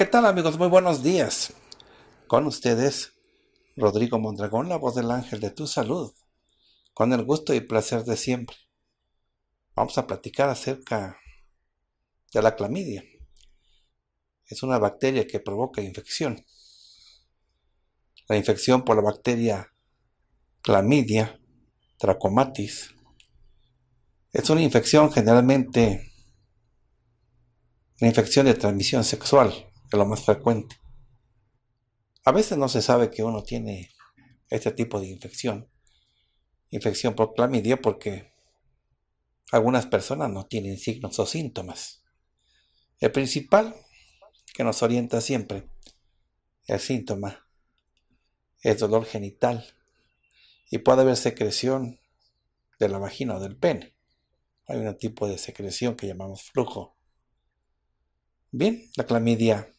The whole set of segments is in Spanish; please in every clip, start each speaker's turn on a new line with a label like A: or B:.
A: ¿qué tal amigos? Muy buenos días. Con ustedes, Rodrigo Mondragón, la voz del ángel de tu salud, con el gusto y placer de siempre. Vamos a platicar acerca de la clamidia. Es una bacteria que provoca infección. La infección por la bacteria clamidia, trachomatis, es una infección generalmente una infección de transmisión sexual es lo más frecuente. A veces no se sabe que uno tiene este tipo de infección, infección por clamidia, porque algunas personas no tienen signos o síntomas. El principal que nos orienta siempre, el síntoma, es dolor genital y puede haber secreción de la vagina o del pene. Hay un tipo de secreción que llamamos flujo. Bien, la clamidia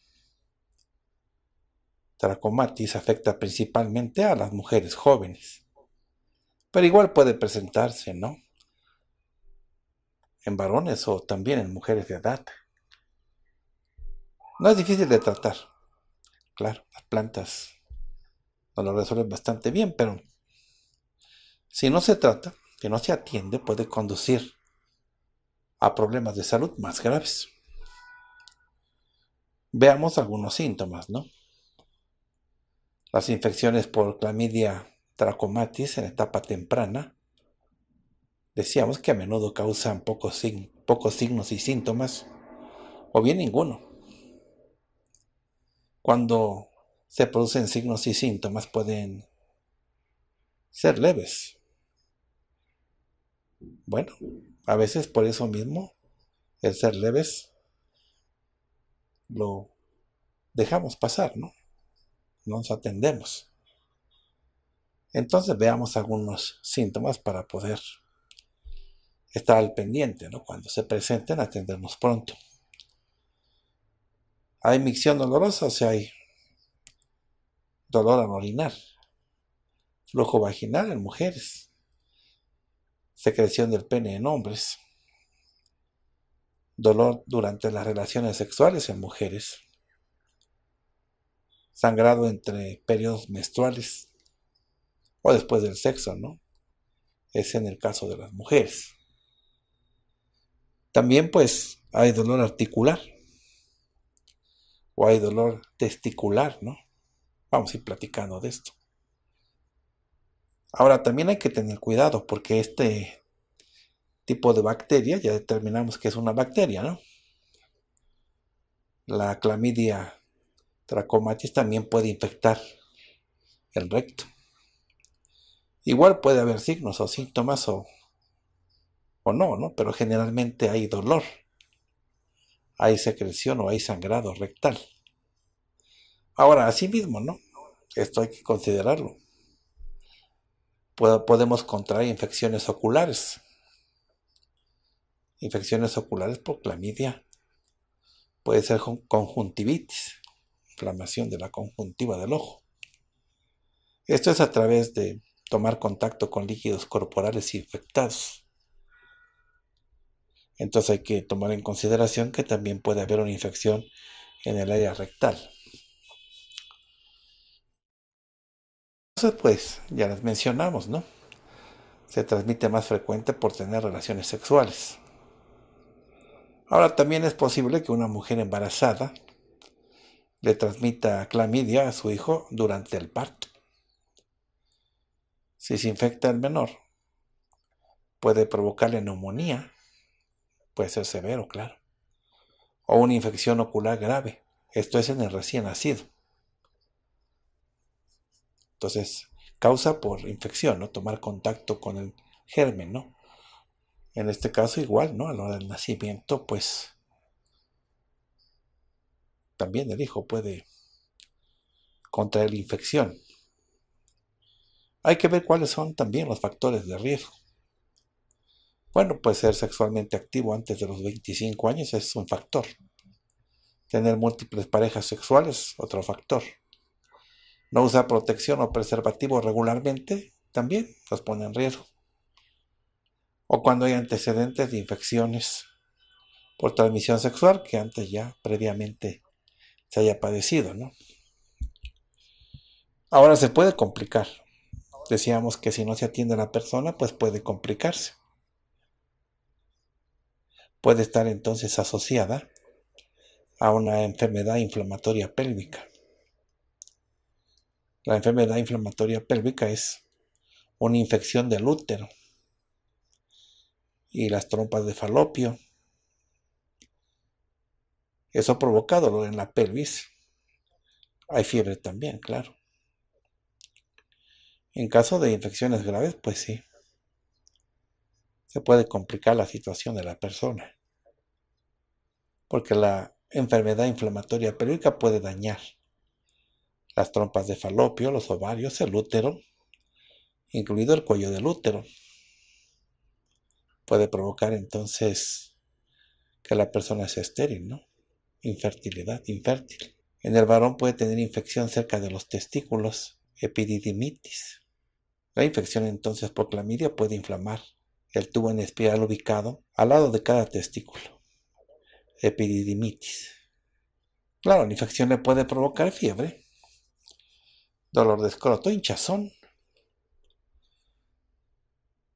A: trachomatis afecta principalmente a las mujeres jóvenes. Pero igual puede presentarse, ¿no? En varones o también en mujeres de edad. No es difícil de tratar. Claro, las plantas no lo resuelven bastante bien, pero si no se trata, si no se atiende, puede conducir a problemas de salud más graves. Veamos algunos síntomas, ¿no? Las infecciones por clamidia trachomatis en etapa temprana, decíamos que a menudo causan pocos, pocos signos y síntomas, o bien ninguno. Cuando se producen signos y síntomas pueden ser leves. Bueno, a veces por eso mismo, el ser leves lo dejamos pasar, ¿no? nos atendemos. Entonces veamos algunos síntomas para poder estar al pendiente, ¿no? Cuando se presenten, atendernos pronto. Hay micción dolorosa, o sea, hay dolor al orinar, flujo vaginal en mujeres, secreción del pene en hombres, dolor durante las relaciones sexuales en mujeres, sangrado entre periodos menstruales o después del sexo, ¿no? Es en el caso de las mujeres. También pues hay dolor articular o hay dolor testicular, ¿no? Vamos a ir platicando de esto. Ahora también hay que tener cuidado porque este tipo de bacteria, ya determinamos que es una bacteria, ¿no? La clamidia tracomatis también puede infectar el recto. Igual puede haber signos o síntomas o, no, ¿no? Pero generalmente hay dolor, hay secreción o hay sangrado rectal. Ahora, así mismo, ¿no? Esto hay que considerarlo. Podemos contraer infecciones oculares. Infecciones oculares por clamidia. Puede ser conjuntivitis de la conjuntiva del ojo. Esto es a través de tomar contacto con líquidos corporales infectados. Entonces hay que tomar en consideración que también puede haber una infección en el área rectal. Entonces, pues, ya las mencionamos, ¿no? Se transmite más frecuente por tener relaciones sexuales. Ahora también es posible que una mujer embarazada le transmita clamidia a su hijo durante el parto. Si se infecta el menor, puede provocarle neumonía, puede ser severo, claro, o una infección ocular grave. Esto es en el recién nacido. Entonces, causa por infección, ¿no? Tomar contacto con el germen, ¿no? En este caso igual, ¿no? A la hora del nacimiento, pues también el hijo puede contraer infección. Hay que ver cuáles son también los factores de riesgo. Bueno, pues ser sexualmente activo antes de los 25 años es un factor. Tener múltiples parejas sexuales, otro factor. No usar protección o preservativo regularmente también los pone en riesgo. O cuando hay antecedentes de infecciones por transmisión sexual que antes ya previamente se haya padecido, ¿no? Ahora se puede complicar. Decíamos que si no se atiende a la persona, pues puede complicarse. Puede estar entonces asociada a una enfermedad inflamatoria pélvica. La enfermedad inflamatoria pélvica es una infección del útero y las trompas de falopio eso provoca dolor en la pelvis. Hay fiebre también, claro. En caso de infecciones graves, pues sí. Se puede complicar la situación de la persona. Porque la enfermedad inflamatoria pelvica puede dañar las trompas de falopio, los ovarios, el útero, incluido el cuello del útero. Puede provocar entonces que la persona sea estéril, ¿no? infertilidad, infértil. En el varón puede tener infección cerca de los testículos, epididimitis. La infección entonces por clamidia puede inflamar el tubo en espiral ubicado al lado de cada testículo, epididimitis. Claro, la infección le puede provocar fiebre, dolor de escroto, hinchazón.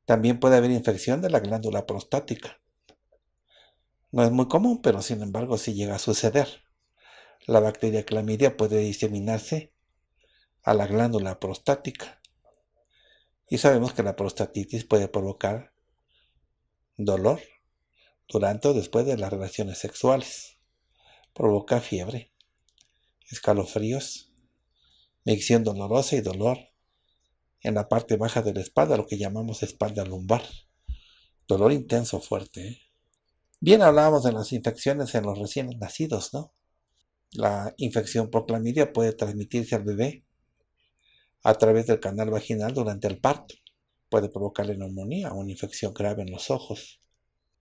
A: También puede haber infección de la glándula prostática, no es muy común, pero sin embargo sí llega a suceder. La bacteria clamidia puede diseminarse a la glándula prostática. Y sabemos que la prostatitis puede provocar dolor durante o después de las relaciones sexuales. Provoca fiebre, escalofríos, micción dolorosa y dolor en la parte baja de la espalda, lo que llamamos espalda lumbar. Dolor intenso, fuerte. ¿eh? Bien hablábamos de las infecciones en los recién nacidos, ¿no? La infección por clamidia puede transmitirse al bebé a través del canal vaginal durante el parto. Puede provocarle neumonía o una infección grave en los ojos.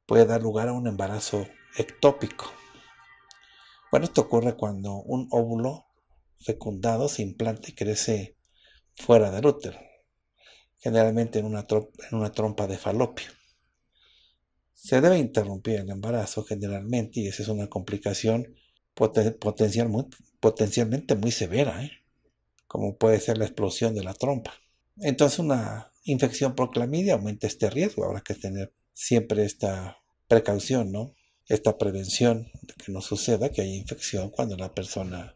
A: Puede dar lugar a un embarazo ectópico. Bueno, esto ocurre cuando un óvulo fecundado se implanta y crece fuera del útero, generalmente en una, en una trompa de falopio. Se debe interrumpir el embarazo generalmente y esa es una complicación potencialmente muy severa, ¿eh? como puede ser la explosión de la trompa. Entonces una infección por clamidia aumenta este riesgo, habrá que tener siempre esta precaución, ¿no? Esta prevención de que no suceda que haya infección cuando la persona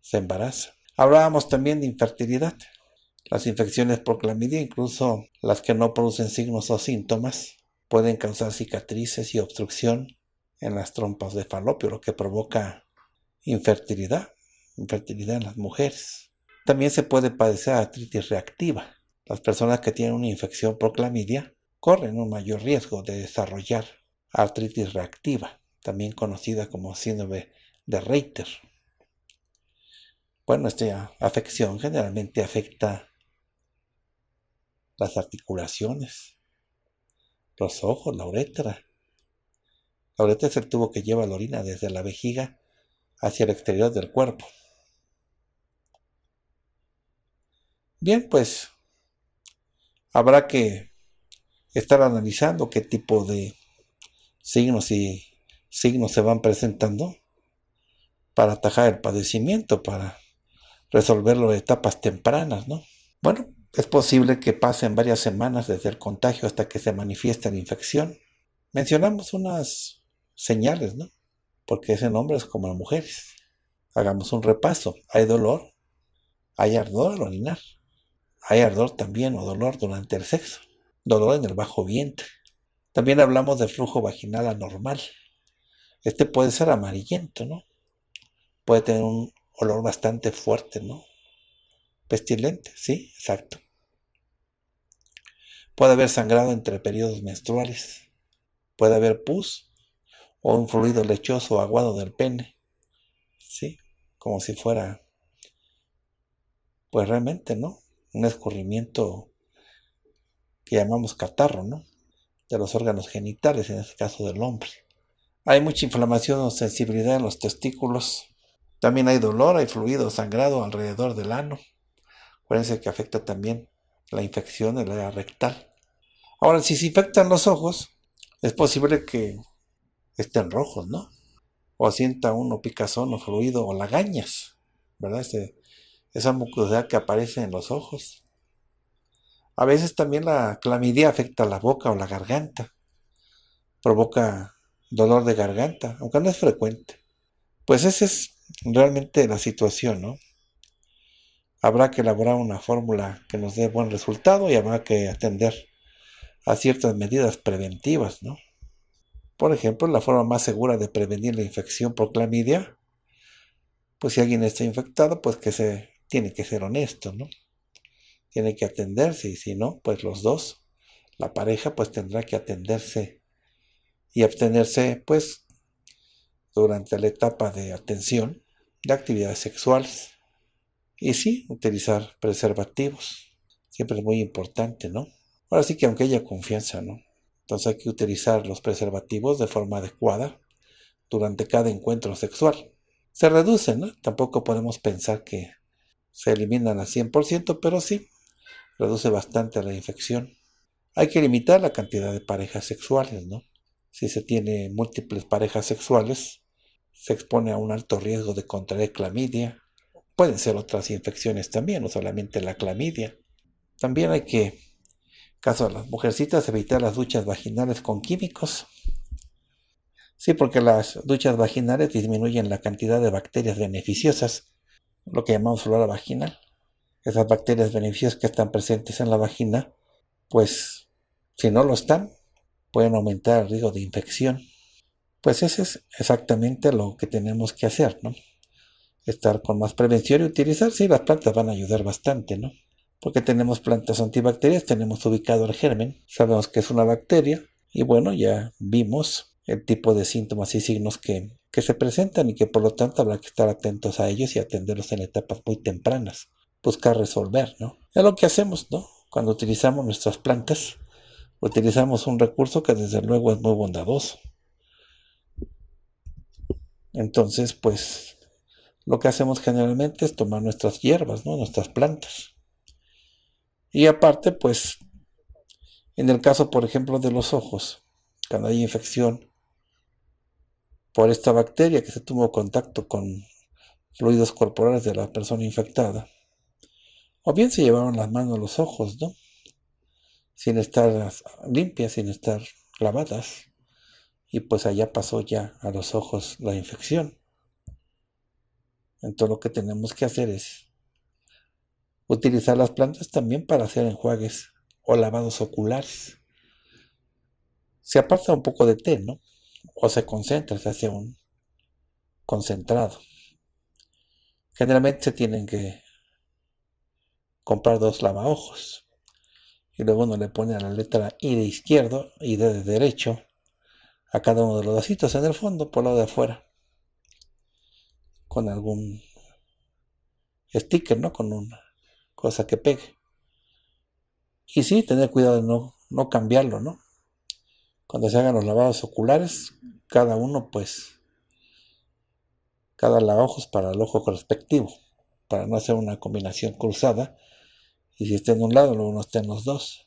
A: se embaraza. Hablábamos también de infertilidad. Las infecciones por clamidia, incluso las que no producen signos o síntomas, pueden causar cicatrices y obstrucción en las trompas de falopio, lo que provoca infertilidad, infertilidad en las mujeres. También se puede padecer artritis reactiva. Las personas que tienen una infección por clamidia corren un mayor riesgo de desarrollar artritis reactiva, también conocida como síndrome de Reiter. Bueno, esta afección generalmente afecta las articulaciones, los ojos, la uretra. La uretra es el tubo que lleva la orina desde la vejiga hacia el exterior del cuerpo. Bien, pues habrá que estar analizando qué tipo de signos y signos se van presentando para atajar el padecimiento, para resolverlo en etapas tempranas, ¿no? Bueno, es posible que pasen varias semanas desde el contagio hasta que se manifieste la infección. Mencionamos unas señales, ¿no? Porque es en hombres como en mujeres. Hagamos un repaso. Hay dolor, hay ardor al orinar. Hay ardor también o dolor durante el sexo. Dolor en el bajo vientre. También hablamos de flujo vaginal anormal. Este puede ser amarillento, ¿no? Puede tener un olor bastante fuerte, ¿no? Pestilente, sí, exacto. Puede haber sangrado entre periodos menstruales. Puede haber pus o un fluido lechoso o aguado del pene. Sí, como si fuera, pues realmente, ¿no? Un escurrimiento que llamamos catarro, ¿no? De los órganos genitales, en este caso del hombre. Hay mucha inflamación o sensibilidad en los testículos. También hay dolor, hay fluido sangrado alrededor del ano. Parece que afecta también la infección en la rectal. Ahora, si se infectan los ojos, es posible que estén rojos, ¿no? O sienta uno picazón o fluido o lagañas, ¿verdad? Este, esa mucosidad que aparece en los ojos. A veces también la clamidia afecta la boca o la garganta. Provoca dolor de garganta, aunque no es frecuente. Pues esa es realmente la situación, ¿no? Habrá que elaborar una fórmula que nos dé buen resultado y habrá que atender a ciertas medidas preventivas, ¿no? Por ejemplo, la forma más segura de prevenir la infección por clamidia, pues si alguien está infectado, pues que se tiene que ser honesto, ¿no? Tiene que atenderse y si no, pues los dos, la pareja pues tendrá que atenderse y abstenerse pues durante la etapa de atención de actividades sexuales. Y sí, utilizar preservativos. Siempre es muy importante, ¿no? Ahora sí que aunque haya confianza, ¿no? Entonces hay que utilizar los preservativos de forma adecuada durante cada encuentro sexual. Se reducen, ¿no? Tampoco podemos pensar que se eliminan al 100%, pero sí, reduce bastante la infección. Hay que limitar la cantidad de parejas sexuales, ¿no? Si se tiene múltiples parejas sexuales, se expone a un alto riesgo de contraer clamidia, Pueden ser otras infecciones también, no solamente la clamidia. También hay que, caso de las mujercitas, evitar las duchas vaginales con químicos. Sí, porque las duchas vaginales disminuyen la cantidad de bacterias beneficiosas, lo que llamamos flora vaginal. Esas bacterias beneficiosas que están presentes en la vagina, pues si no lo están, pueden aumentar el riesgo de infección. Pues eso es exactamente lo que tenemos que hacer, ¿no? estar con más prevención y utilizar, sí, las plantas van a ayudar bastante, ¿no? Porque tenemos plantas antibacterias, tenemos ubicado el germen, sabemos que es una bacteria y bueno, ya vimos el tipo de síntomas y signos que, que se presentan y que por lo tanto habrá que estar atentos a ellos y atenderlos en etapas muy tempranas, buscar resolver, ¿no? Es lo que hacemos, ¿no? Cuando utilizamos nuestras plantas, utilizamos un recurso que desde luego es muy bondadoso. Entonces, pues lo que hacemos generalmente es tomar nuestras hierbas, ¿no? nuestras plantas. Y aparte, pues, en el caso, por ejemplo, de los ojos, cuando hay infección por esta bacteria que se tuvo contacto con fluidos corporales de la persona infectada, o bien se llevaron las manos a los ojos, ¿no? Sin estar limpias, sin estar lavadas, y pues allá pasó ya a los ojos la infección. Entonces lo que tenemos que hacer es utilizar las plantas también para hacer enjuagues o lavados oculares. Se aparta un poco de té, ¿no? O se concentra, se hace un concentrado. Generalmente se tienen que comprar dos lavaojos. Y luego uno le pone a la letra I de izquierdo y de derecho a cada uno de los vasitos en el fondo por lado de afuera con algún sticker, ¿no? Con una cosa que pegue. Y sí, tener cuidado de no, cambiarlo, ¿no? Cuando se hagan los lavados oculares, cada uno, pues, cada ojos para el ojo respectivo, para no hacer una combinación cruzada. Y si está en un lado, luego no está en los dos.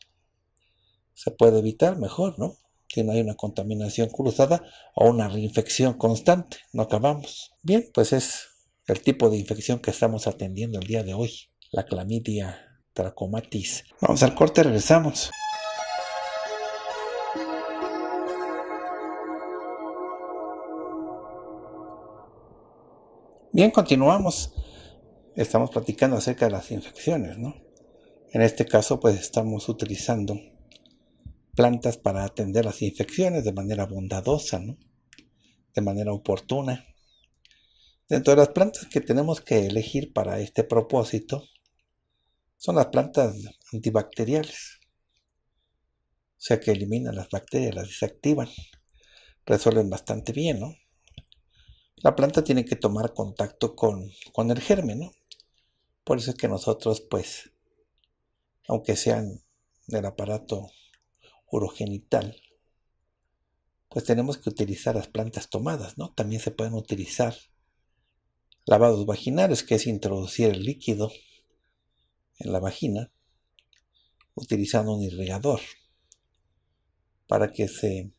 A: Se puede evitar mejor, ¿no? Si no hay una contaminación cruzada o una reinfección constante. No acabamos. Bien, pues es el tipo de infección que estamos atendiendo el día de hoy, la clamidia trachomatis. Vamos al corte, regresamos. Bien, continuamos. Estamos platicando acerca de las infecciones, ¿no? En este caso, pues estamos utilizando plantas para atender las infecciones de manera bondadosa, ¿no? de manera oportuna. Dentro de las plantas que tenemos que elegir para este propósito son las plantas antibacteriales, o sea que eliminan las bacterias, las desactivan, resuelven bastante bien, ¿no? La planta tiene que tomar contacto con, el germen, ¿no? Por eso es que nosotros, pues, aunque sean del aparato urogenital, pues tenemos que utilizar las plantas tomadas, ¿no? También se pueden utilizar lavados vaginales, que es introducir el líquido en la vagina utilizando un irrigador para que se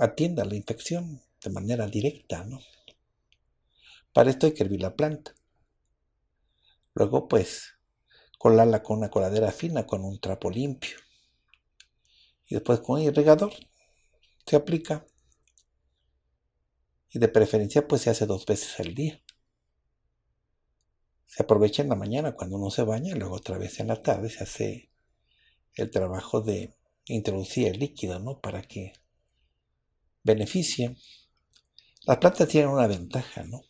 A: atienda la infección de manera directa, ¿no? Para esto hay que hervir la planta. Luego, pues, colarla con una coladera fina, con un trapo limpio y después con irrigador se aplica y de preferencia pues se hace dos veces al día. Se aprovecha en la mañana cuando uno se baña, luego otra vez en la tarde se hace el trabajo de introducir el líquido, ¿no? Para que beneficie. Las plantas tienen una ventaja, ¿no?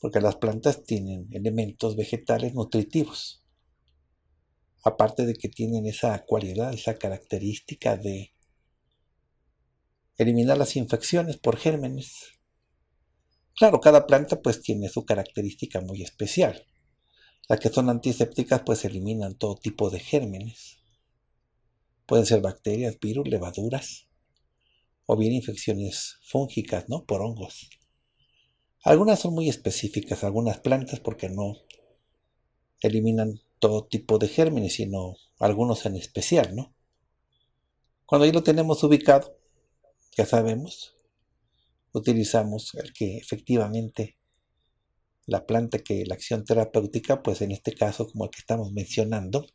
A: Porque las plantas tienen elementos vegetales nutritivos aparte de que tienen esa cualidad, esa característica de eliminar las infecciones por gérmenes. Claro, cada planta pues tiene su característica muy especial. Las que son antisépticas pues eliminan todo tipo de gérmenes. Pueden ser bacterias, virus, levaduras o bien infecciones fúngicas, ¿no? Por hongos. Algunas son muy específicas, algunas plantas porque no eliminan todo tipo de gérmenes, sino algunos en especial, ¿no? Cuando ya lo tenemos ubicado, ya sabemos, utilizamos el que efectivamente la planta que la acción terapéutica, pues en este caso como el que estamos mencionando,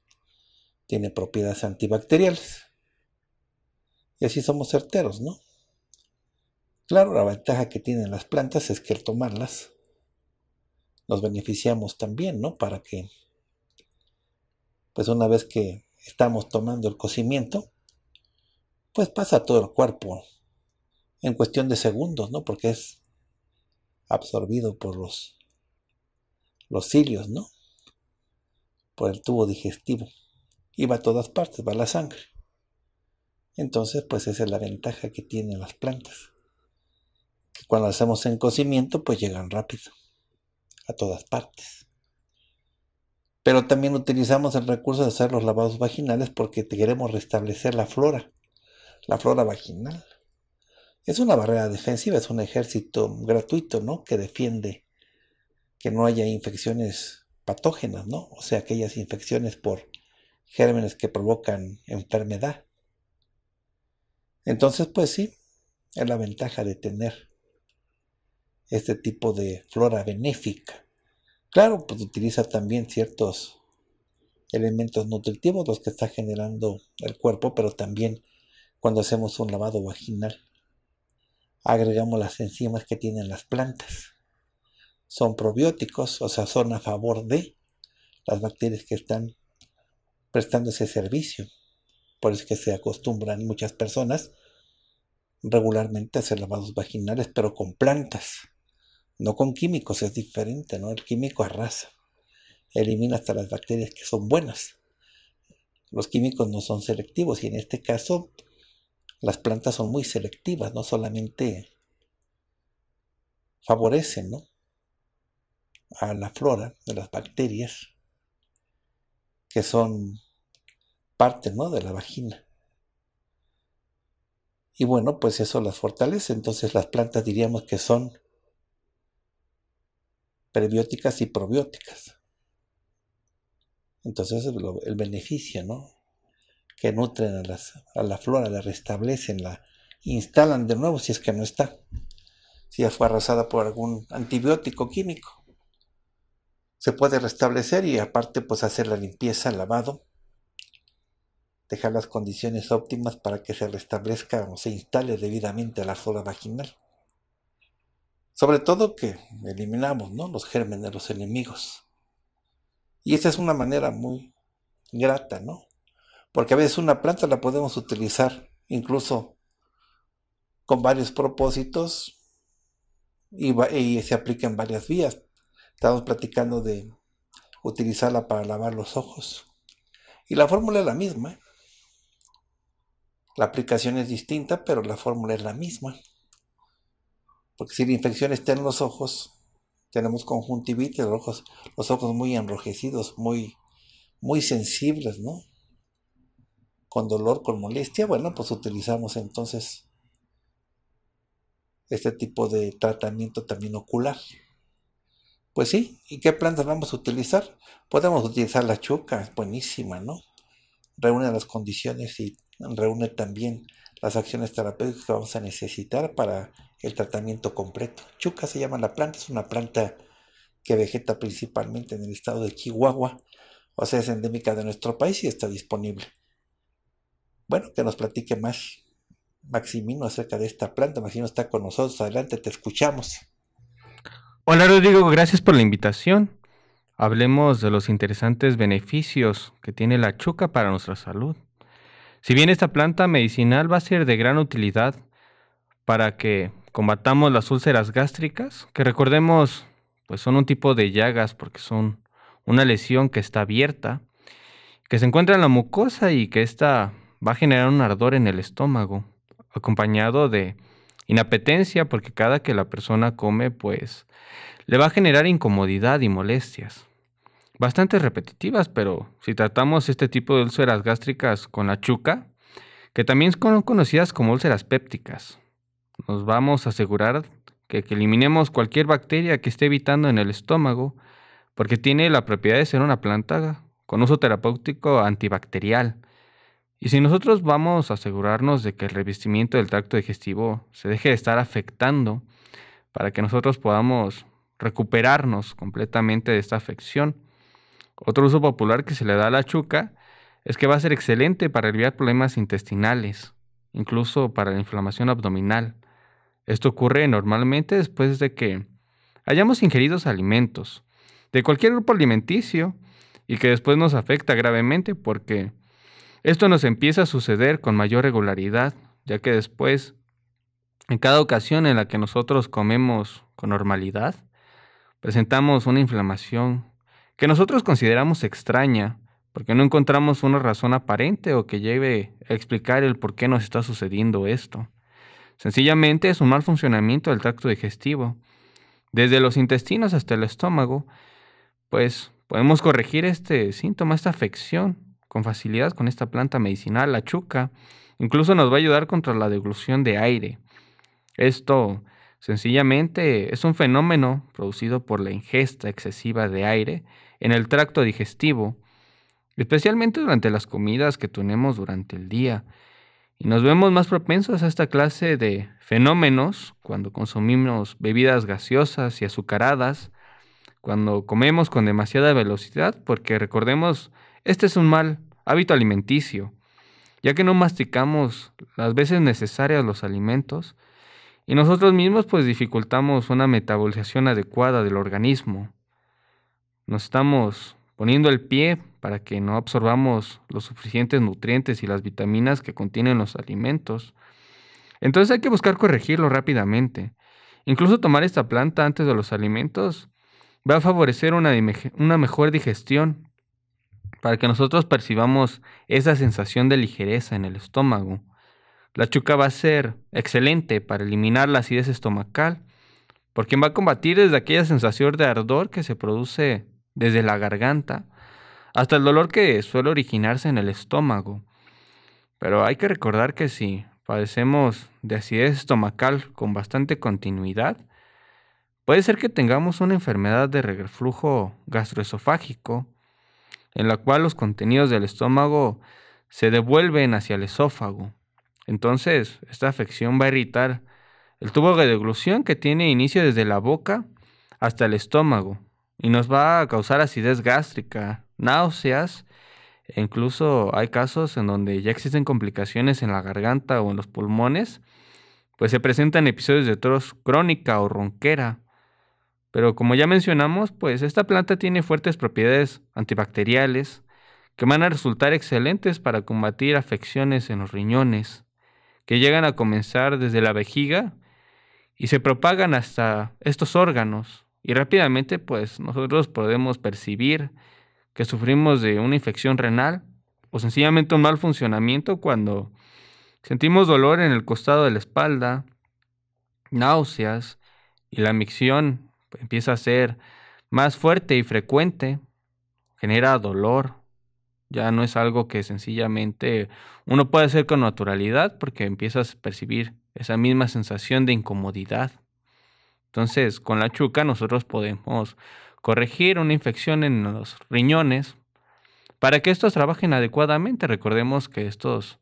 A: tiene propiedades antibacteriales. Y así somos certeros, ¿no? Claro, la ventaja que tienen las plantas es que al tomarlas nos beneficiamos también, ¿no? Para que pues una vez que estamos tomando el cocimiento, pues pasa todo el cuerpo en cuestión de segundos, ¿no? Porque es absorbido por los, cilios, ¿no? Por el tubo digestivo. Y va a todas partes, va la sangre. Entonces, pues esa es la ventaja que tienen las plantas. Que cuando hacemos en cocimiento, pues llegan rápido a todas partes. Pero también utilizamos el recurso de hacer los lavados vaginales porque queremos restablecer la flora, la flora vaginal. Es una barrera defensiva, es un ejército gratuito, ¿no? Que defiende que no haya infecciones patógenas, ¿no? O sea, aquellas infecciones por gérmenes que provocan enfermedad. Entonces, pues sí, es la ventaja de tener este tipo de flora benéfica. Claro, pues utiliza también ciertos elementos nutritivos, los que está generando el cuerpo, pero también cuando hacemos un lavado vaginal, agregamos las enzimas que tienen las plantas. Son probióticos, o sea, son a favor de las bacterias que están prestando ese servicio. Por eso que se acostumbran muchas personas regularmente a hacer lavados vaginales, pero con plantas. No con químicos, es diferente, ¿no? El químico arrasa, elimina hasta las bacterias que son buenas. Los químicos no son selectivos y en este caso las plantas son muy selectivas, no solamente favorecen ¿no? a la flora de las bacterias que son parte ¿no? de la vagina. Y bueno, pues eso las fortalece. Entonces las plantas diríamos que son prebióticas y probióticas. Entonces el beneficio, ¿no? Que nutren a, la flora, la restablecen, la instalan de nuevo si es que no está, si ya fue arrasada por algún antibiótico químico. Se puede restablecer y aparte pues hacer la limpieza, el lavado, dejar las condiciones óptimas para que se restablezca o se instale debidamente la flora vaginal. Sobre todo que eliminamos ¿no? los gérmenes, los enemigos. Y esa es una manera muy grata, ¿no? Porque a veces una planta la podemos utilizar incluso con varios propósitos y, y se aplica en varias vías. Estamos platicando de utilizarla para lavar los ojos. Y la fórmula es la misma. ¿eh? La aplicación es distinta, pero la fórmula es la misma. Porque si la infección está en los ojos, tenemos conjuntivitis, los ojos, los ojos muy enrojecidos, muy, muy sensibles, ¿no? Con dolor, con molestia, bueno, pues utilizamos entonces este tipo de tratamiento también ocular. Pues sí, ¿y qué plantas vamos a utilizar? Podemos utilizar la chuca, es buenísima, ¿no? Reúne las condiciones y reúne también las acciones terapéuticas que vamos a necesitar para el tratamiento completo. Chuca se llama la planta, es una planta que vegeta principalmente en el estado de Chihuahua, o sea, es endémica de nuestro país y está disponible. Bueno, que nos platique más Maximino acerca de esta planta. Maximino está con nosotros, adelante, te escuchamos.
B: Hola Rodrigo, gracias por la invitación. Hablemos de los interesantes beneficios que tiene la chuca para nuestra salud. Si bien esta planta medicinal va a ser de gran utilidad para que combatamos las úlceras gástricas, que recordemos, pues son un tipo de llagas porque son una lesión que está abierta, que se encuentra en la mucosa y que esta va a generar un ardor en el estómago, acompañado de inapetencia porque cada que la persona come, pues le va a generar incomodidad y molestias. Bastante repetitivas, pero si tratamos este tipo de úlceras gástricas con la chuca, que también son conocidas como úlceras pépticas, nos vamos a asegurar que, eliminemos cualquier bacteria que esté evitando en el estómago, porque tiene la propiedad de ser una planta con uso terapéutico antibacterial. Y si nosotros vamos a asegurarnos de que el revestimiento del tracto digestivo se deje de estar afectando para que nosotros podamos recuperarnos completamente de esta afección. Otro uso popular que se le da a la chuca es que va a ser excelente para aliviar problemas intestinales, incluso para la inflamación abdominal. Esto ocurre normalmente después de que hayamos ingerido alimentos de cualquier grupo alimenticio y que después nos afecta gravemente porque esto nos empieza a suceder con mayor regularidad, ya que después, en cada ocasión en la que nosotros comemos con normalidad, presentamos una inflamación que nosotros consideramos extraña, porque no encontramos una razón aparente o que lleve a explicar el por qué nos está sucediendo esto. Sencillamente es un mal funcionamiento del tracto digestivo. Desde los intestinos hasta el estómago, pues podemos corregir este síntoma, esta afección con facilidad con esta planta medicinal, la chuca. Incluso nos va a ayudar contra la deglución de aire. Esto sencillamente es un fenómeno producido por la ingesta excesiva de aire en el tracto digestivo, especialmente durante las comidas que tenemos durante el día. Y nos vemos más propensos a esta clase de fenómenos cuando consumimos bebidas gaseosas y azucaradas, cuando comemos con demasiada velocidad, porque recordemos, este es un mal hábito alimenticio, ya que no masticamos las veces necesarias los alimentos y nosotros mismos pues dificultamos una metabolización adecuada del organismo. Nos estamos poniendo el pie para que no absorbamos los suficientes nutrientes y las vitaminas que contienen los alimentos. Entonces hay que buscar corregirlo rápidamente. Incluso tomar esta planta antes de los alimentos va a favorecer una, una mejor digestión para que nosotros percibamos esa sensación de ligereza en el estómago. La chuca va a ser excelente para eliminar la acidez estomacal, porque va a combatir desde aquella sensación de ardor que se produce desde la garganta hasta el dolor que suele originarse en el estómago. Pero hay que recordar que si padecemos de acidez estomacal con bastante continuidad, puede ser que tengamos una enfermedad de reflujo gastroesofágico, en la cual los contenidos del estómago se devuelven hacia el esófago. Entonces, esta afección va a irritar el tubo de deglución que tiene inicio desde la boca hasta el estómago, y nos va a causar acidez gástrica, náuseas, e incluso hay casos en donde ya existen complicaciones en la garganta o en los pulmones, pues se presentan episodios de tos crónica o ronquera. Pero como ya mencionamos, pues esta planta tiene fuertes propiedades antibacteriales que van a resultar excelentes para combatir afecciones en los riñones, que llegan a comenzar desde la vejiga y se propagan hasta estos órganos, y rápidamente, pues nosotros podemos percibir que sufrimos de una infección renal o sencillamente un mal funcionamiento cuando sentimos dolor en el costado de la espalda, náuseas y la micción pues, empieza a ser más fuerte y frecuente, genera dolor. Ya no es algo que sencillamente uno puede hacer con naturalidad porque empiezas a percibir esa misma sensación de incomodidad. Entonces, con la chuca nosotros podemos corregir una infección en los riñones para que estos trabajen adecuadamente. Recordemos que estos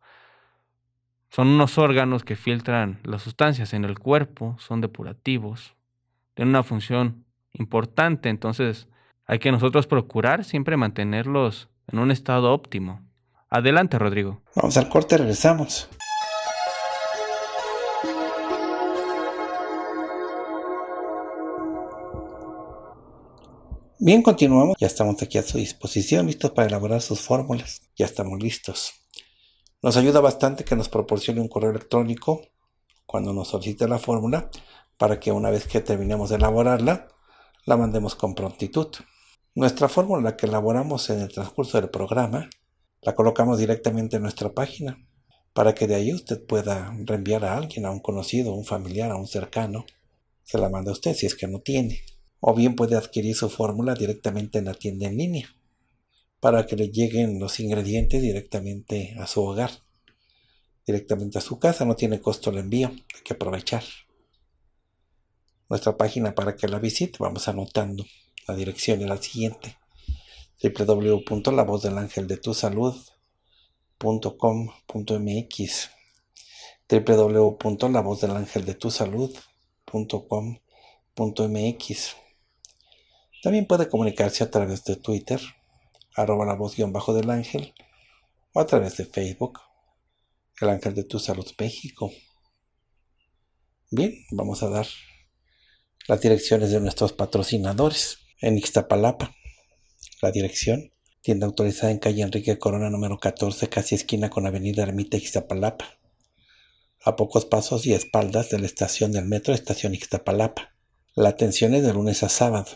B: son unos órganos que filtran las sustancias en el cuerpo, son depurativos, tienen una función importante, entonces hay que nosotros procurar siempre mantenerlos en un estado óptimo. Adelante, Rodrigo.
A: Vamos al corte, regresamos. Bien, continuamos. Ya estamos aquí a su disposición, listos para elaborar sus fórmulas. Ya estamos listos. Nos ayuda bastante que nos proporcione un correo electrónico cuando nos solicite la fórmula para que una vez que terminemos de elaborarla, la mandemos con prontitud. Nuestra fórmula que elaboramos en el transcurso del programa la colocamos directamente en nuestra página para que de ahí usted pueda reenviar a alguien, a un conocido, a un familiar, a un cercano, se la manda a usted si es que no tiene o bien puede adquirir su fórmula directamente en la tienda en línea para que le lleguen los ingredientes directamente a su hogar, directamente a su casa, no tiene costo el envío, hay que aprovechar. Nuestra página para que la visite, vamos anotando la dirección de la siguiente, www.lavozdelangeldetusalud.com.mx www.lavozdelangeldetusalud.com.mx también puede comunicarse a través de Twitter, arroba la voz guión bajo del ángel, o a través de Facebook, el ángel de tu salud México. Bien, vamos a dar las direcciones de nuestros patrocinadores en Ixtapalapa. La dirección, tienda autorizada en calle Enrique Corona número 14, casi esquina con avenida Ermita Ixtapalapa. A pocos pasos y espaldas de la estación del metro, estación Ixtapalapa. La atención es de lunes a sábado.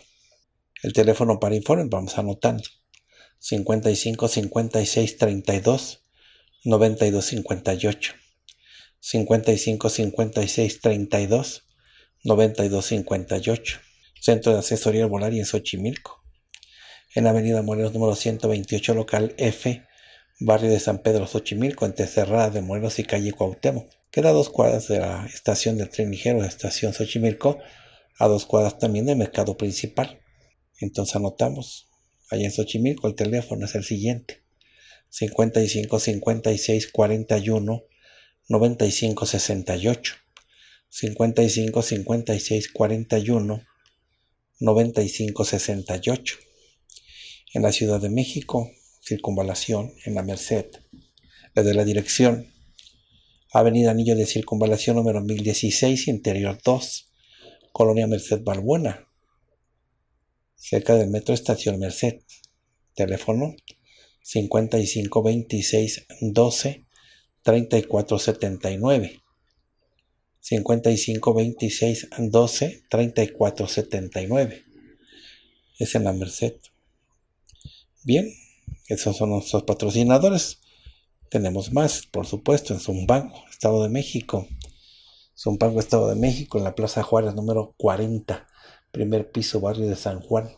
A: El teléfono para informes, vamos a anotarlo. 55 56 32 92 58. 55 56 32 92 58. Centro de Asesoría Arbolaria en Xochimilco. En Avenida Morelos número 128, local F, barrio de San Pedro Xochimilco, entre Cerrada de Morelos y calle Cuauhtémoc. Queda a dos cuadras de la estación del tren ligero, estación Xochimilco, a dos cuadras también del mercado principal. Entonces anotamos allá en Xochimilco, el teléfono es el siguiente. 55 56 41 95 68. 55 56 41 95 68. En la Ciudad de México, circunvalación en la Merced. Desde la dirección, Avenida Anillo de Circunvalación número 1016, Interior 2, Colonia Merced Balbuena, cerca del metro Estación Merced. Teléfono 55 26 12 34 79. 55 26 12 34 79. Es en la Merced. Bien, esos son nuestros patrocinadores. Tenemos más, por supuesto, en Zumbango, Estado de México. Zumbango, Estado de México, en la Plaza Juárez número 40 primer piso, barrio de San Juan,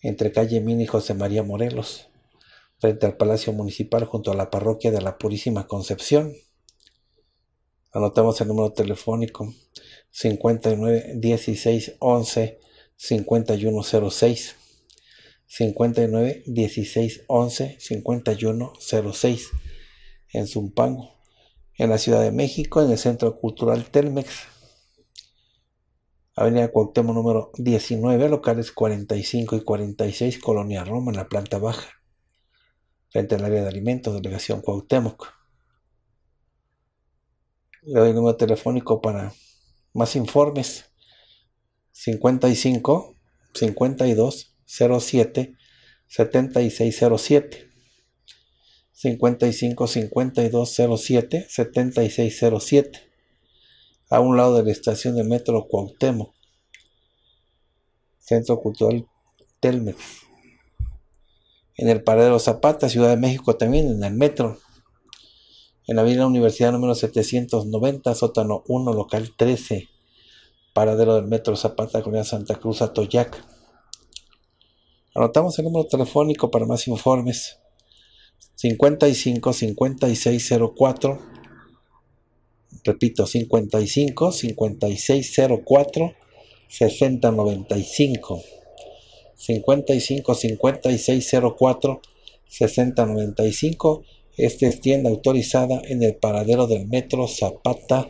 A: entre calle Mina y José María Morelos, frente al Palacio Municipal junto a la parroquia de la Purísima Concepción. Anotamos el número telefónico 59 16 11 5106. 59 16 11 5106 en Zumpango, en la Ciudad de México, en el Centro Cultural Telmex. Avenida Cuauhtémoc número 19, locales 45 y 46, Colonia Roma, en la planta baja, frente al área de alimentos, delegación Cuauhtémoc. Le doy el número telefónico para más informes. 55 52 07 7607 55 52 07 7607 a un lado de la estación de metro Cuauhtémoc, Centro Cultural Telmex, en el Paradero Zapata, Ciudad de México también, en el metro, en la Avenida Universidad número 790, sótano 1, local 13, Paradero del Metro Zapata, Comunidad Santa Cruz, Atoyac. Anotamos el número telefónico para más informes. 55 5604 Repito, 55 5604 6095. 55 5604 6095. Esta es tienda autorizada en el paradero del Metro Zapata,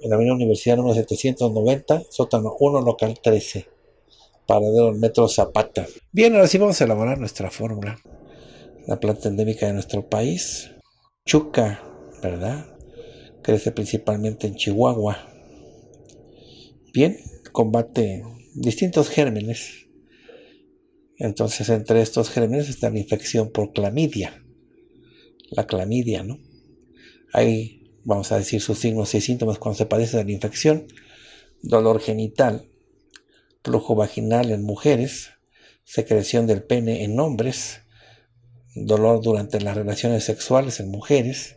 A: en la Avenida Universidad número 790, sótano 1, local 13. Paradero del Metro Zapata. Bien, ahora sí vamos a elaborar nuestra fórmula. La planta endémica de nuestro país. Chuca, ¿verdad? crece principalmente en Chihuahua. Bien, combate distintos gérmenes. Entonces, entre estos gérmenes está la infección por clamidia. La clamidia, ¿no? Ahí vamos a decir sus signos y síntomas cuando se padece de la infección. Dolor genital, flujo vaginal en mujeres, secreción del pene en hombres, dolor durante las relaciones sexuales en mujeres,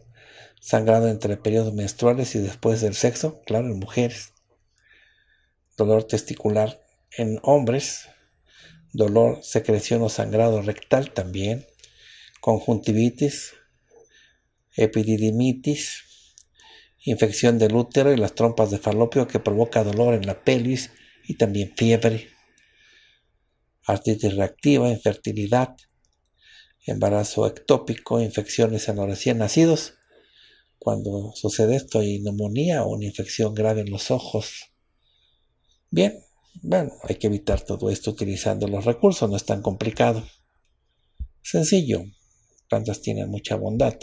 A: sangrado entre periodos menstruales y después del sexo, claro, en mujeres, dolor testicular en hombres, dolor, secreción o sangrado rectal también, conjuntivitis, epididimitis, infección del útero y las trompas de falopio que provoca dolor en la pelvis y también fiebre, artritis reactiva, infertilidad, embarazo ectópico, infecciones en recién nacidos cuando sucede esto, hay neumonía o una infección grave en los ojos. Bien, bueno, hay que evitar todo esto utilizando los recursos, no es tan complicado. Sencillo, plantas tienen mucha bondad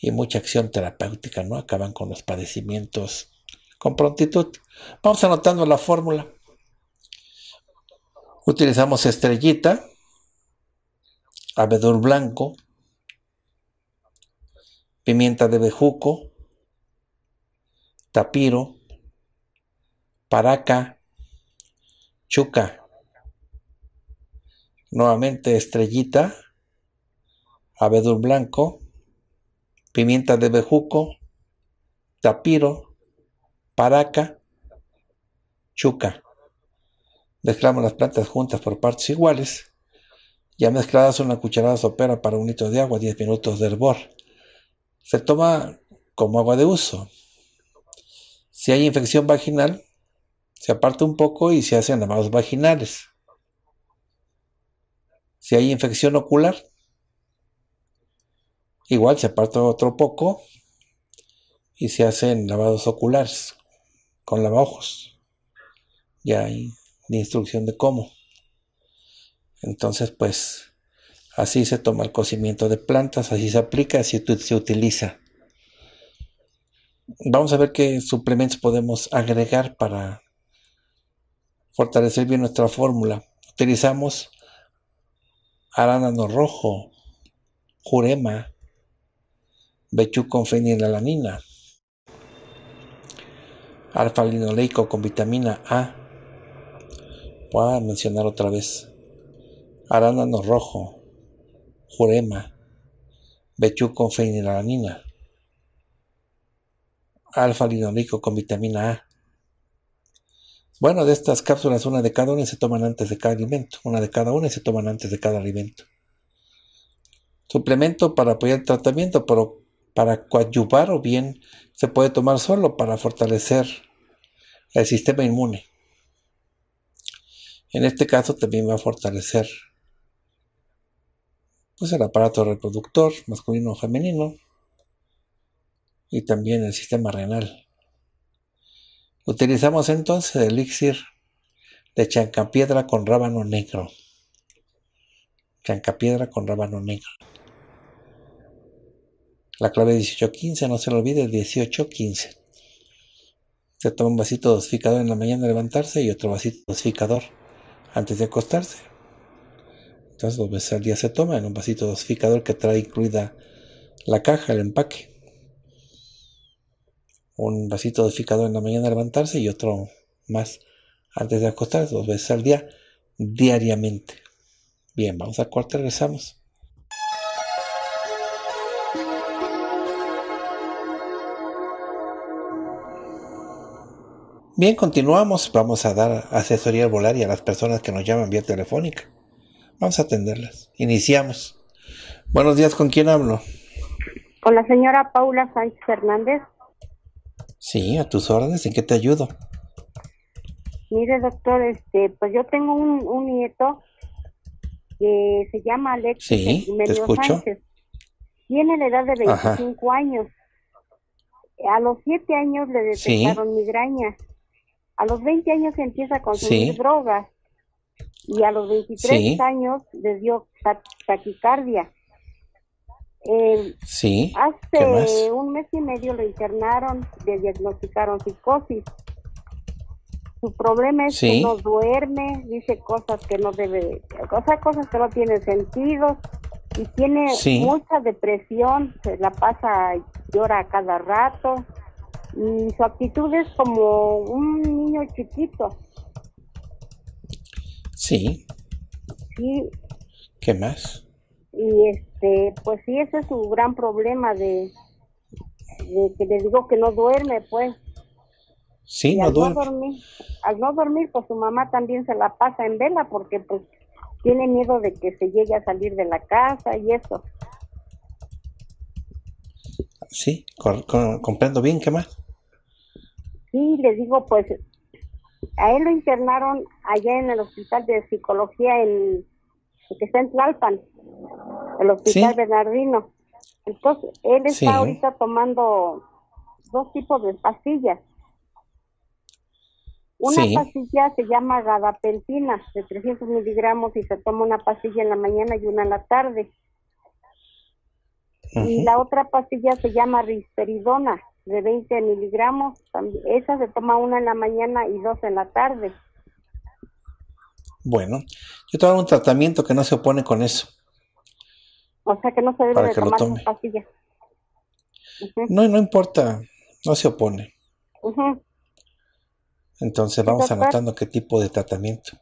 A: y mucha acción terapéutica, ¿no? Acaban con los padecimientos con prontitud. Vamos anotando la fórmula. Utilizamos estrellita, abedul blanco, pimienta de bejuco, tapiro, paraca, chuca. Nuevamente estrellita, abedul blanco, pimienta de bejuco, tapiro, paraca, chuca. Mezclamos las plantas juntas por partes iguales. Ya mezcladas una cucharada sopera para un litro de agua, 10 minutos de hervor se toma como agua de uso. Si hay infección vaginal, se aparta un poco y se hacen lavados vaginales. Si hay infección ocular, igual se aparta otro poco y se hacen lavados oculares con lavajos. Ya hay instrucción de cómo. Entonces, pues, Así se toma el cocimiento de plantas, así se aplica, así se utiliza. Vamos a ver qué suplementos podemos agregar para fortalecer bien nuestra fórmula. Utilizamos arándano rojo, jurema, bechu con fenilalanina, alfa-linoleico con vitamina A. Voy a mencionar otra vez. Arándano rojo, jurema, fenilalanina, alfa-linolico con vitamina A. Bueno, de estas cápsulas, una de cada una se toman antes de cada alimento. Una de cada una se toman antes de cada alimento. Suplemento para apoyar el tratamiento, pero para coadyuvar o bien se puede tomar solo para fortalecer el sistema inmune. En este caso también va a fortalecer pues el aparato reproductor masculino o femenino y también el sistema renal. Utilizamos entonces el elixir de chancapiedra con rábano negro. Chancapiedra con rábano negro. La clave 1815, no se lo olvide, 1815. Se toma un vasito dosificador en la mañana de levantarse y otro vasito dosificador antes de acostarse entonces dos veces al día se toma en un vasito dosificador que trae incluida la caja, el empaque. Un vasito dosificador en la mañana al levantarse y otro más antes de acostarse, dos veces al día, diariamente. Bien, vamos a corte, regresamos. Bien, continuamos. Vamos a dar asesoría al volar y a las personas que nos llaman vía telefónica. Vamos a atenderlas. Iniciamos. Buenos días, ¿con quién hablo?
C: Con la señora Paula Sánchez Fernández.
A: Sí, a tus órdenes, ¿en qué te ayudo?
C: Mire, doctor, este, pues yo tengo un, nieto que se llama Alex. sí, Sánchez. Tiene la edad de 25 años. A los 7 años le detectaron migraña. A los 20 años empieza a consumir drogas y a los 23 años le dio taquicardia. Eh,
A: sí. Hace
C: un mes y medio lo internaron, le diagnosticaron psicosis. Su problema es que no duerme, dice cosas que no debe, cosas, cosas que no tienen sentido y tiene mucha depresión, se la pasa, llora cada rato y mm, su actitud es como un niño chiquito Sí. Sí.
A: ¿Qué más?
C: Y este, pues sí, ese es su gran problema de, de que le digo que no duerme, pues.
A: Sí, no duerme.
C: al no dormir, pues su mamá también se la pasa en vela porque pues tiene miedo de que se llegue a salir de la casa y eso.
A: Sí, comprendo bien, ¿qué más?
C: Sí, le digo, pues a él lo internaron allá en el hospital de psicología en que está en Tlalpan, el hospital Bernardino. Entonces, él está ahorita tomando dos tipos de pastillas. Una pastilla se llama radapentina, de 300 miligramos, y se toma una pastilla en la mañana y una en la tarde. Y la otra pastilla se llama risperidona, de 20 miligramos. Esa se toma una en la mañana y dos en la tarde.
A: Bueno, yo tengo un tratamiento que no se opone con eso.
C: O sea que no se debe tomar No,
A: importa, no se opone. Entonces vamos pues, anotando qué tipo de tratamiento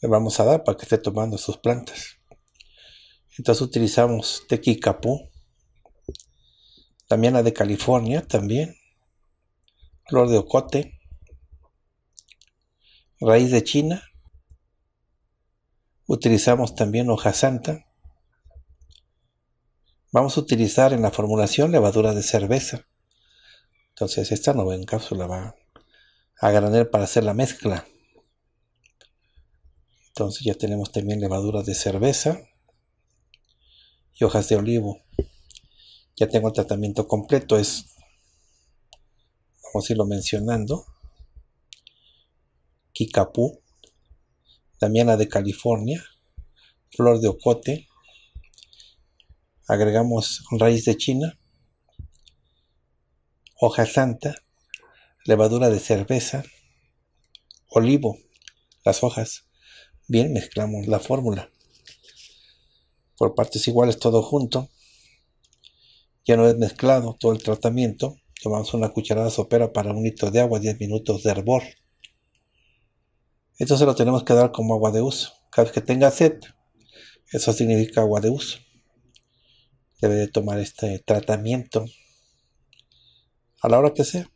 A: le vamos a dar para que esté tomando sus plantas. Entonces utilizamos tequicapú, también la de California, también. Flor de ocote. Raíz de China. Utilizamos también hoja santa. Vamos a utilizar en la formulación levadura de cerveza. Entonces esta nueva en cápsula va a graner para hacer la mezcla. Entonces ya tenemos también levadura de cerveza y hojas de olivo ya tengo el tratamiento completo, es, vamos a irlo mencionando, Kikapu, damiana de California, flor de ocote, agregamos raíz de China, hoja santa, levadura de cerveza, olivo, las hojas. Bien, mezclamos la fórmula. Por partes iguales, todo junto. Ya no es mezclado todo el tratamiento. Tomamos una cucharada sopera para un litro de agua, 10 minutos de hervor. Esto se lo tenemos que dar como agua de uso. Cada vez que tenga sed, eso significa agua de uso. Debe de tomar este tratamiento a la hora que sea.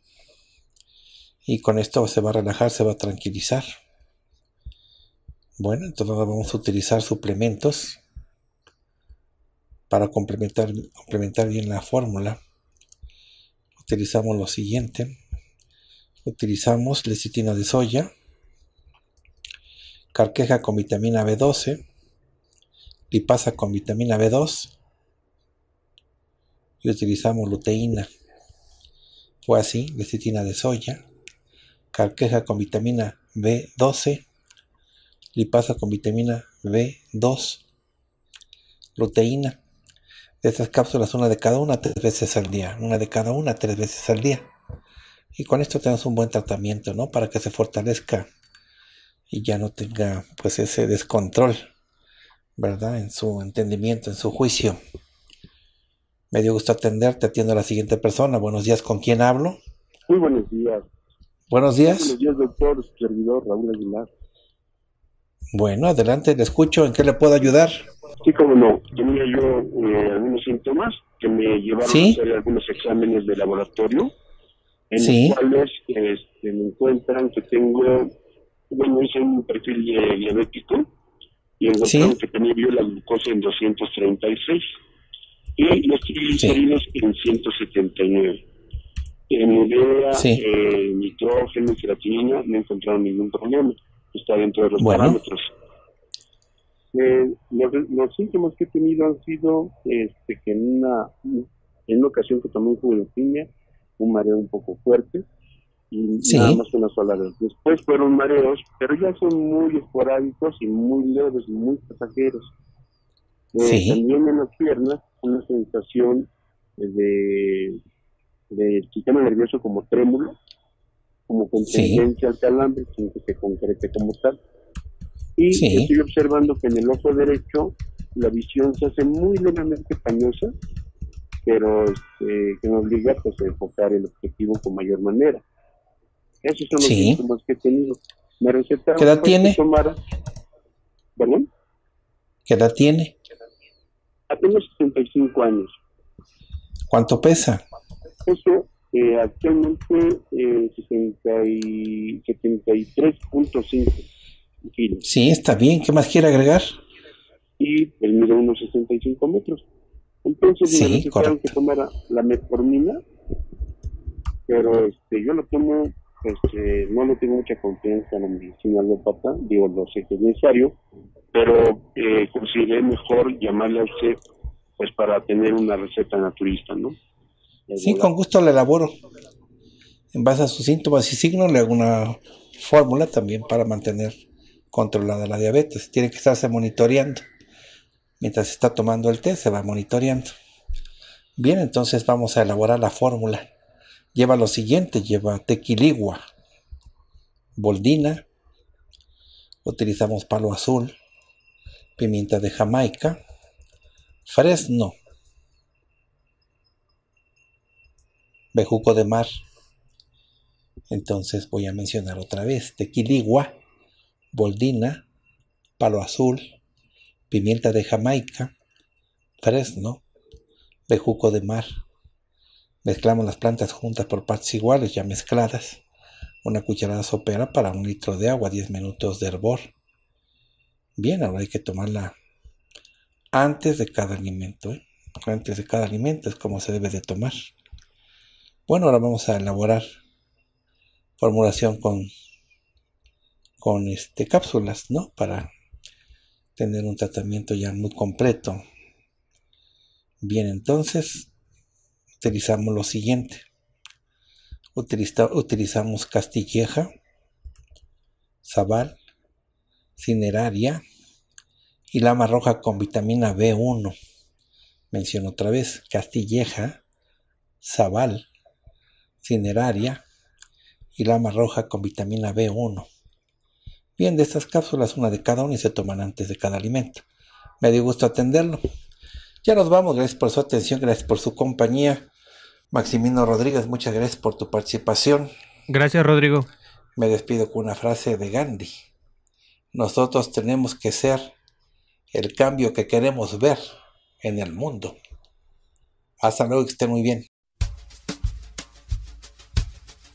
A: Y con esto se va a relajar, se va a tranquilizar. Bueno, entonces vamos a utilizar suplementos para complementar, complementar bien la fórmula, utilizamos lo siguiente. Utilizamos lecitina de soya, carqueja con vitamina B12, lipasa con vitamina B2 y utilizamos luteína. Fue así, lecitina de soya, carqueja con vitamina B12, lipasa con vitamina B2, luteína de estas cápsulas, una de cada una tres veces al día, una de cada una tres veces al día. Y con esto tenemos un buen tratamiento, ¿no? Para que se fortalezca y ya no tenga pues ese descontrol, ¿verdad? En su entendimiento, en su juicio. Me dio gusto atenderte, atiendo a la siguiente persona. Buenos días, ¿con quién hablo?
D: Muy buenos días.
A: Buenos días. Buenos
D: días, doctor, servidor Raúl Aguilar.
A: Bueno, adelante, le escucho. ¿En qué le puedo ayudar?
D: Sí, cómo no. Tenía yo eh, algunos síntomas que me llevaron a hacer algunos exámenes de laboratorio, en los cuales este, me encuentran que tengo, bueno, hice un perfil de diabético y encontraron ¿Sí? que tenía yo la glucosa en 236 y los triglicéridos en 179. En idea eh, nitrógeno, creatinina, no encontraron ningún problema está dentro de los parámetros. Eh, los, síntomas que he tenido han sido este, que en una, en ocasión que tomé un jugo de piña, un mareo un poco fuerte, y nada más una sola vez. Después fueron mareos, pero ya son muy esporádicos y muy leves, y muy pasajeros.
B: Eh, también
D: en las piernas, una sensación eh, de, de sistema nervioso como trémulo, como con tendencia de al sin que se concrete como tal. Y estoy observando que en el ojo derecho la visión se hace muy levemente pañosa, pero este, que me obliga pues, a enfocar el objetivo con mayor manera. Esos son los síntomas que he tenido. Me ¿Qué edad tiene? Que
A: ¿Qué edad tiene?
D: Apenas 65 años.
A: ¿Cuánto pesa?
D: Eso eh, actualmente eh, 73.5 kilos.
A: Sí, está bien. ¿Qué más quiere agregar?
D: Y el mide unos 65 metros. Entonces, me que tomara la metformina, pero este, yo lo tomo, este, no lo tengo mucha confianza en la medicina alópata, digo, lo sé que es necesario, pero eh, consideré mejor llamarle a usted pues para tener una receta naturista, ¿no? Sí, con
A: gusto la elaboro. En base a sus síntomas y signos, le hago una fórmula también para mantener controlada la diabetes. Tiene que estarse monitoreando. Mientras está tomando el té, se va monitoreando. Bien, entonces vamos a elaborar la fórmula. Lleva lo siguiente, lleva tequiligua, boldina, utilizamos palo azul, pimienta de Jamaica, fresno, bejuco de mar. Entonces voy a mencionar otra vez, tequiligua, boldina, palo azul, pimienta de Jamaica, fresno, bejuco de mar. Mezclamos las plantas juntas por partes iguales, ya mezcladas. Una cucharada sopera para un litro de agua, 10 minutos de hervor. Bien, ahora hay que tomarla antes de cada alimento. ¿eh? Antes de cada alimento es como se debe de tomar. Bueno, ahora vamos a elaborar formulación con, con este, cápsulas, ¿no? Para tener un tratamiento ya muy completo. Bien, entonces utilizamos lo siguiente. utilizamos castilleja, sabal, cineraria y lama roja con vitamina B1. Menciono otra vez, castilleja, sabal, cineraria y lama roja con vitamina B1. Bien, de estas cápsulas, una de cada una y se toman antes de cada alimento. Me dio gusto atenderlo. Ya nos vamos, gracias por su atención, gracias por su compañía. Maximino Rodríguez, muchas gracias por tu participación.
B: Gracias, Rodrigo.
A: Me despido con una frase de Gandhi. Nosotros tenemos que ser el cambio que queremos ver en el mundo. Hasta luego, que esté muy bien.